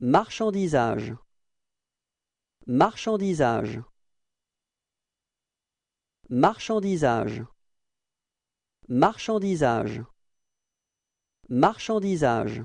Marchandisage Marchandisage Marchandisage Marchandisage Marchandisage